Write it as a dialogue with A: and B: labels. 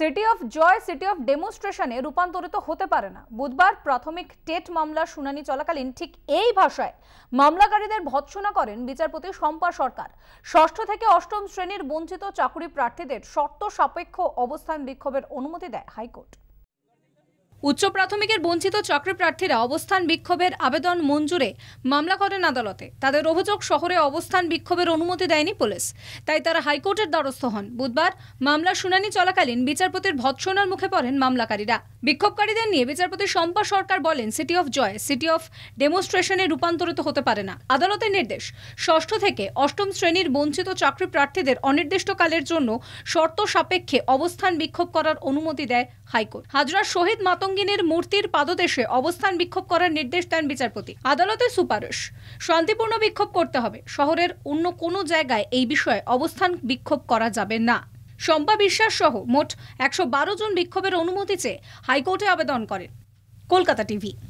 A: city of joy city of ডেমোস্ট্রেশনে রূপান্তরিত হতে পারে না বুধবার প্রাথমিক টেট মামলার শুনানি চলাকালীন ঠিক এই ভাষায় মামলাকারীদের ভৎসনা করেন বিচারপতি শম্পা সরকার ষষ্ঠ থেকে অষ্টম শ্রেণীর বঞ্চিত চাকুরি প্রার্থীদের শর্ত সাপেক্ষ অবস্থান বিক্ষোভের অনুমতি দেয় হাইকোর্ট উচ্চ প্রাথমিকের বঞ্চিত চাকরি প্রার্থীরা অবস্থান বিক্ষোভের আবেদন মঞ্জুরে মামলা করেন আদালতে তাদের অভিযোগ শহরে অবস্থান বিক্ষোভের অনুমতি দেয়নি পুলিশ তাই তারা হাইকোর্টের দ্বারস্থ হন বুধবার মামলা শুনানি চলাকালীন বিচারপতির ভৎসনার মুখে পড়েন মামলাকারীরা বিক্ষোভকারীদের নিয়ে বিচারপতি শম্পা সরকার বলেন city of joy city of ডেমোস্ট্রেশনে রূপান্তরিত হতে পারে না আদালতের নির্দেশ ষষ্ঠ থেকে অষ্টম শ্রেণীর বঞ্চিত চাকরি প্রার্থীদের অনির্দিষ্টকালের জন্য শর্ত সাপেক্ষে অবস্থান বিক্ষোভ করার অনুমতি দেয় হাইকোর্ট হাজরার শহীদ মাতঙ্গ সঙ্গিনীর মূর্তির পাদদেশে অবস্থান বিক্ষোভ করার নির্দেশ দেন বিচারপতি আদালতের সুপারিশ শান্তিপূর্ণ বিক্ষোভ করতে হবে শহরের অন্য কোনো জায়গায় এই বিষয়ে অবস্থান বিক্ষোভ করা যাবে না শম্পা বিশ্বাস সহ মোট একশো জন বিক্ষোভের অনুমতি চেয়ে হাইকোর্টে আবেদন করেন কলকাতা টিভি